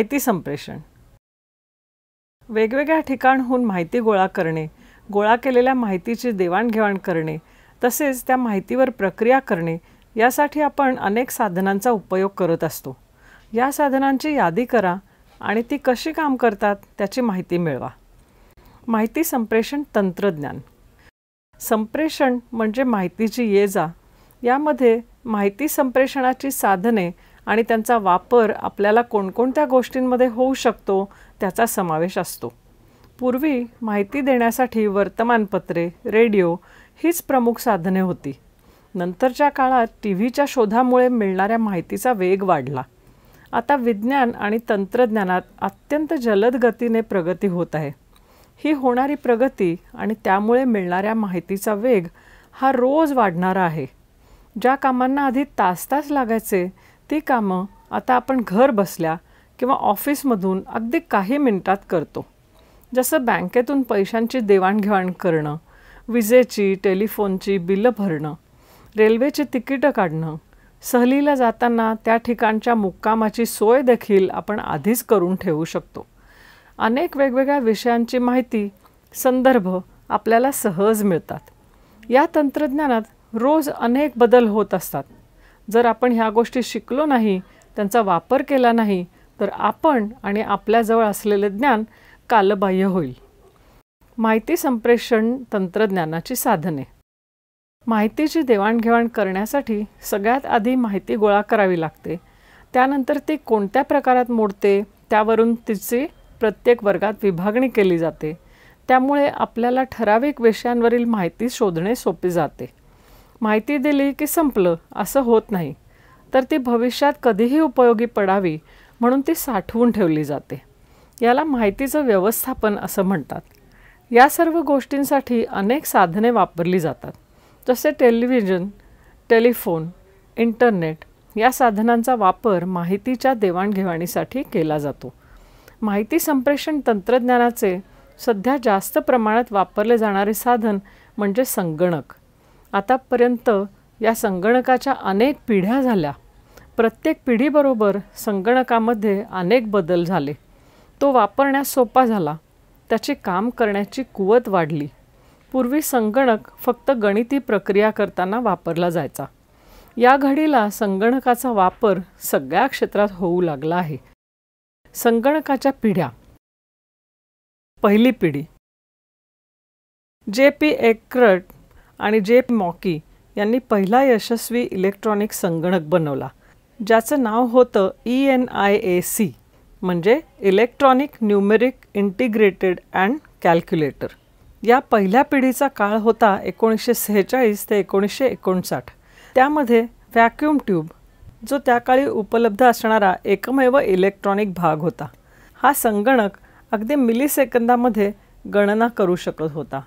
माहिती संप्रेषण वेगवेगळ्या ठिकाणहून माहिती गोळा करणे गोळा केलेल्या माहितीची देवाणघेवाण करणे तसेच त्या माहितीवर प्रक्रिया करणे यासाठी आपण अनेक साधनांचा उपयोग करत असतो या साधनांची यादी करा आणि ती कशी काम करतात त्याची माहिती मिळवा माहिती संप्रेषण तंत्रज्ञान संप्रेषण म्हणजे माहितीची ये जा यामध्ये माहिती संप्रेषणाची साधने आणि त्यांचा वापर आपल्याला कोणकोणत्या गोष्टींमध्ये होऊ शकतो त्याचा समावेश असतो पूर्वी माहिती देण्यासाठी वर्तमानपत्रे रेडिओ हीच प्रमुख साधने होती नंतरच्या काळात टी व्हीच्या शोधामुळे मिळणाऱ्या माहितीचा वेग वाढला आता विज्ञान आणि तंत्रज्ञानात अत्यंत जलद गतीने प्रगती होत आहे ही होणारी प्रगती आणि त्यामुळे मिळणाऱ्या माहितीचा वेग हा रोज वाढणारा आहे ज्या कामांना आधी तास तास लागायचे ती कामं आता आपण घर बसल्या किंवा ऑफिसमधून अगदी काही मिनिटात करतो जसं बँकेतून पैशांची देवाणघेवाण करणं विजेची टेलिफोनची बिलं भरणं रेल्वेची तिकीटं काढणं सहलीला जाताना त्या ठिकाणच्या मुक्कामाची सोय देखील आपण आधीच करून ठेवू शकतो अनेक वेगवेगळ्या विषयांची माहिती संदर्भ आपल्याला सहज मिळतात या तंत्रज्ञानात रोज अनेक बदल होत असतात जर आपण ह्या गोष्टी शिकलो नाही त्यांचा वापर केला नाही तर आपण आणि आपल्याजवळ असलेले ज्ञान कालबाह्य होईल माहिती संप्रेषण तंत्रज्ञानाची साधने माहितीची देवाणघेवाण करण्यासाठी सगळ्यात आधी माहिती गोळा करावी लागते त्यानंतर ती कोणत्या प्रकारात मोडते त्यावरून तिची प्रत्येक वर्गात विभागणी केली जाते त्यामुळे आपल्याला ठराविक विषयांवरील माहिती शोधणे सोपे जाते माहिती दिली की संपलं असं होत नाही तर ती भविष्यात कधीही उपयोगी पडावी म्हणून ती साठवून ठेवली जाते याला माहितीचं व्यवस्थापन असं म्हणतात या सर्व गोष्टींसाठी अनेक साधने वापरली जातात जसे टेलिव्हिजन टेलिफोन इंटरनेट या साधनांचा वापर माहितीच्या देवाणघेवाणीसाठी केला जातो माहिती संप्रेषण तंत्रज्ञानाचे सध्या जास्त प्रमाणात वापरले जाणारे साधन म्हणजे संगणक आतापर्यंत या संगणकाच्या अनेक पिढ्या झाल्या प्रत्येक पिढीबरोबर संगणकामध्ये अनेक बदल झाले तो वापरण्यास सोपा झाला त्याचे काम करण्याची कुवत वाढली पूर्वी संगणक फक्त गणिती प्रक्रिया करताना वापरला जायचा या घडीला संगणकाचा वापर सगळ्या क्षेत्रात होऊ लागला आहे संगणकाच्या पिढ्या पहिली पिढी जे पी एक्रट आणि जे मॉकी यांनी पहिला यशस्वी इलेक्ट्रॉनिक संगणक बनवला ज्याचं नाव होतं E N I A C म्हणजे electronic numeric integrated and calculator या पहिल्या पिढीचा काळ होता एकोणीसशे सेहेचाळीस ते एकोणीसशे एकोणसाठ त्यामध्ये व्हॅक्यूम ट्यूब जो त्या काळी उपलब्ध असणारा एकमेव इलेक्ट्रॉनिक भाग होता हा संगणक अगदी मिली सेकंदामध्ये गणना करू शकत होता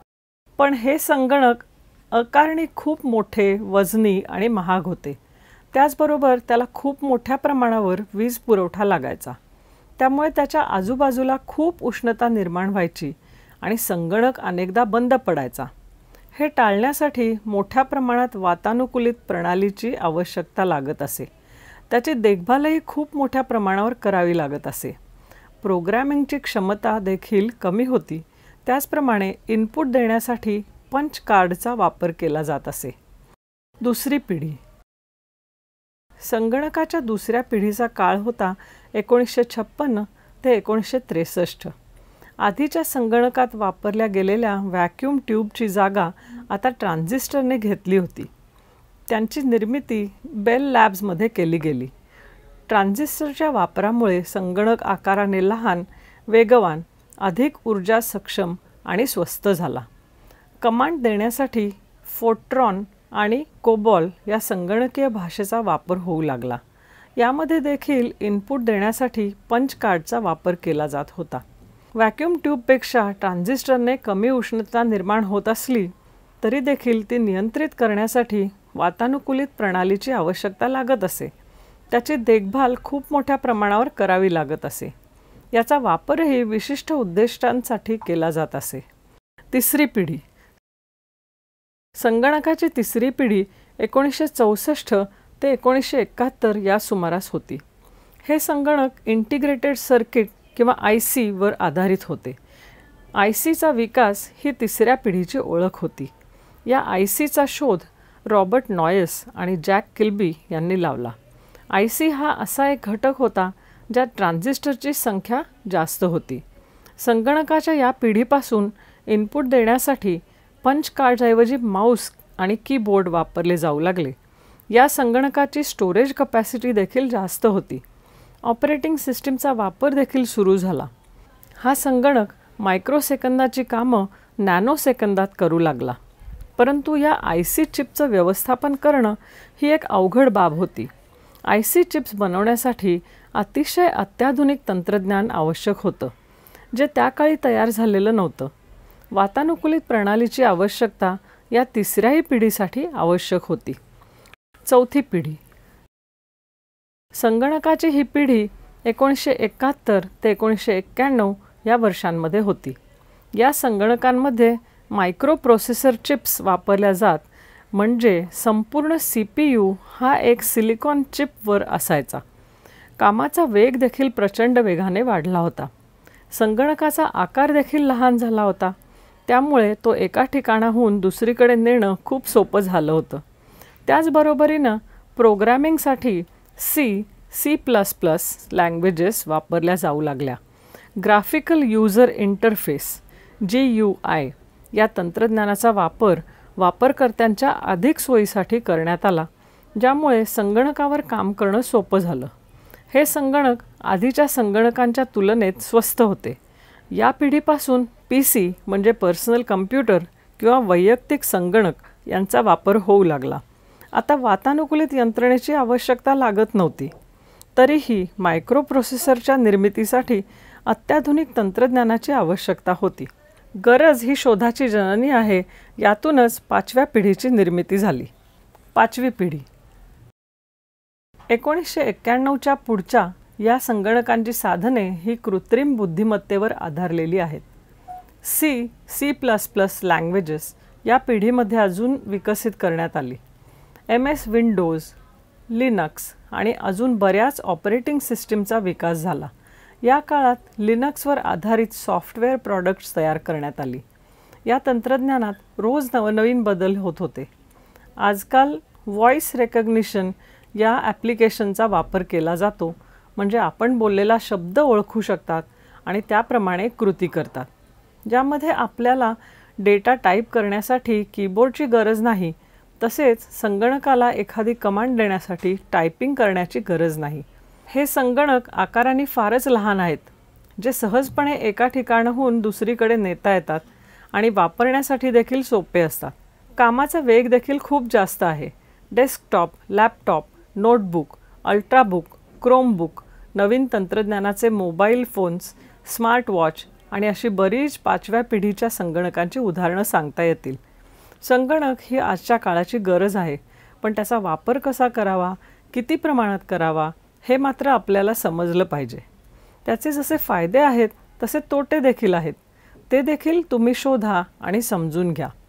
पण हे संगणक अकारणी खूप मोठे वजनी आणि महाग होते त्याचबरोबर त्याला खूप मोठ्या प्रमाणावर वीज पुरवठा लागायचा त्यामुळे त्याच्या आजूबाजूला खूप उष्णता निर्माण व्हायची आणि संगणक अनेकदा बंद पडायचा हे टाळण्यासाठी मोठ्या प्रमाणात वातानुकूलित प्रणालीची आवश्यकता लागत असे त्याची देखभालही खूप मोठ्या प्रमाणावर करावी लागत असे प्रोग्रॅमिंगची क्षमता देखील कमी होती त्याचप्रमाणे इनपुट देण्यासाठी पंच कार्डचा वापर केला जात असे दुसरी पिढी संगणकाच्या दुसऱ्या पिढीचा काळ होता एकोणीसशे छप्पन्न ते एकोणीसशे त्रेसष्ट आधीच्या संगणकात वापरल्या गेलेल्या व्हॅक्यूम ट्यूबची जागा आता ट्रान्झिस्टरने घेतली होती त्यांची निर्मिती बेल लॅब्समध्ये केली गेली ट्रान्झिस्टरच्या वापरामुळे संगणक आकाराने लहान वेगवान अधिक ऊर्जा सक्षम आणि स्वस्त झाला कमांड देण्यासाठी फोट्रॉन आणि कोबॉल या संगणकीय भाषेचा वापर होऊ लागला यामध्ये देखील इनपुट देण्यासाठी पंच कार्डचा वापर केला जात होता व्हॅक्यूम ट्यूबपेक्षा ट्रान्झिस्टरने कमी उष्णता निर्माण होत असली तरी देखील ती नियंत्रित करण्यासाठी वातानुकूलित प्रणालीची आवश्यकता लागत असे त्याची देखभाल खूप मोठ्या प्रमाणावर करावी लागत असे याचा वापरही विशिष्ट उद्दिष्टांसाठी केला जात असे तिसरी पिढी संगणकाची तिसरी पिढी एकोणीसशे चौसष्ट ते एकोणीसशे एकाहत्तर या सुमारास होती हे संगणक इंटिग्रेटेड सर्किट किंवा आय सीवर आधारित होते आय सीचा विकास ही तिसऱ्या पिढीची ओळख होती या आय सीचा शोध रॉबर्ट नॉयस आणि जॅक किल्बी यांनी लावला आय सी हा असा एक घटक होता ज्यात ट्रान्झिस्टरची संख्या जास्त होती संगणकाच्या या पिढीपासून इनपुट देण्यासाठी पंच कार्डऐवजी माऊस आणि कीबोर्ड वापरले जाऊ लागले या संगणकाची स्टोरेज कपॅसिटी देखील जास्त होती ऑपरेटिंग सिस्टीमचा वापर देखील सुरू झाला हा संगणक मायक्रोसेकंदाची कामं नॅनो सेकंदात करू लागला परंतु या आय सी चिप्सचं व्यवस्थापन करणं ही एक अवघड बाब होती आय सी चिप्स बनवण्यासाठी अतिशय अत्याधुनिक तंत्रज्ञान आवश्यक होतं जे त्या काळी तयार झालेलं नव्हतं वातानुकूलित प्रणालीची आवश्यकता या तिसऱ्याही पिढीसाठी आवश्यक होती चौथी पिढी संगणकाची ही पिढी एकोणीसशे एकाहत्तर ते एकोणीसशे एक्क्याण्णव या वर्षांमध्ये होती या संगणकांमध्ये मायक्रो प्रोसेसर चिप्स वापरल्या जात म्हणजे संपूर्ण सी पी यू हा एक सिलिकॉन चिपवर असायचा कामाचा वेग देखील प्रचंड वेगाने वाढला होता संगणकाचा आकार देखील लहान झाला होता त्यामुळे तो एका ठिकाणाहून दुसरीकडे नेणं खूप सोपं झालं होतं त्याचबरोबरीनं प्रोग्रॅमिंगसाठी C C plus plus languages वापरल्या जाऊ लागल्या graphical user interface G U I या तंत्रज्ञानाचा वापर वापरकर्त्यांच्या अधिक सोयीसाठी करण्यात आला ज्यामुळे संगणकावर काम करणं सोपं झालं हे संगणक आधीच्या संगणकांच्या तुलनेत स्वस्त होते या पिढीपासून पी सी म्हणजे पर्सनल कम्प्युटर किंवा वैयक्तिक संगणक यांचा वापर होऊ लागला आता वातानुकूलित यंत्रणेची आवश्यकता लागत नव्हती तरीही मायक्रोप्रोसेसरच्या निर्मितीसाठी अत्याधुनिक तंत्रज्ञानाची आवश्यकता होती गरज ही शोधाची जननी आहे यातूनच पाचव्या पिढीची निर्मिती झाली पाचवी पिढी एकोणीसशे एक्क्याण्णवच्या पुढच्या या संगणकांची साधने ही कृत्रिम बुद्धिमत्तेवर आधारलेली आहेत C C plus plus languages या पिढीमध्ये अजून विकसित करण्यात आली एम एस विंडोज लिनक्स आणि अजून बऱ्याच ऑपरेटिंग सिस्टीमचा विकास झाला या काळात लिनक्सवर आधारित सॉफ्टवेअर प्रॉडक्ट्स तयार करण्यात आली या तंत्रज्ञानात रोज नवनवीन बदल होत होते आजकाल व्हॉईस रेकग्निशन या ॲप्लिकेशनचा वापर केला जातो म्हणजे आपण बोललेला शब्द ओळखू शकतात आणि त्याप्रमाणे कृती करतात ज्यामध्ये आपल्याला डेटा टाईप करण्यासाठी कीबोर्डची गरज नाही तसेच संगणकाला एखादी कमांड देण्यासाठी टायपिंग करण्याची गरज नाही हे संगणक आकाराने फारच लहान आहेत जे सहजपणे एका ठिकाणाहून दुसरीकडे नेता येतात आणि वापरण्यासाठी देखील सोपे असतात कामाचा वेग देखील खूप जास्त आहे desktop laptop notebook ultrabook Chromebook नवीन तंत्रज्ञानाचे मोबाईल फोन्स स्मार्ट वॉच आणि अशी बरीच पाचव्या पिढीच्या संगणकांची उदाहरणं सांगता येतील संगणक ही आजच्या काळाची गरज आहे पण त्याचा वापर कसा करावा किती प्रमाणात करावा हे मात्र आपल्याला समजलं पाहिजे त्याचे जसे फायदे आहेत तसे तोटे देखील आहेत ते देखील तुम्ही शोधा आणि समजून घ्या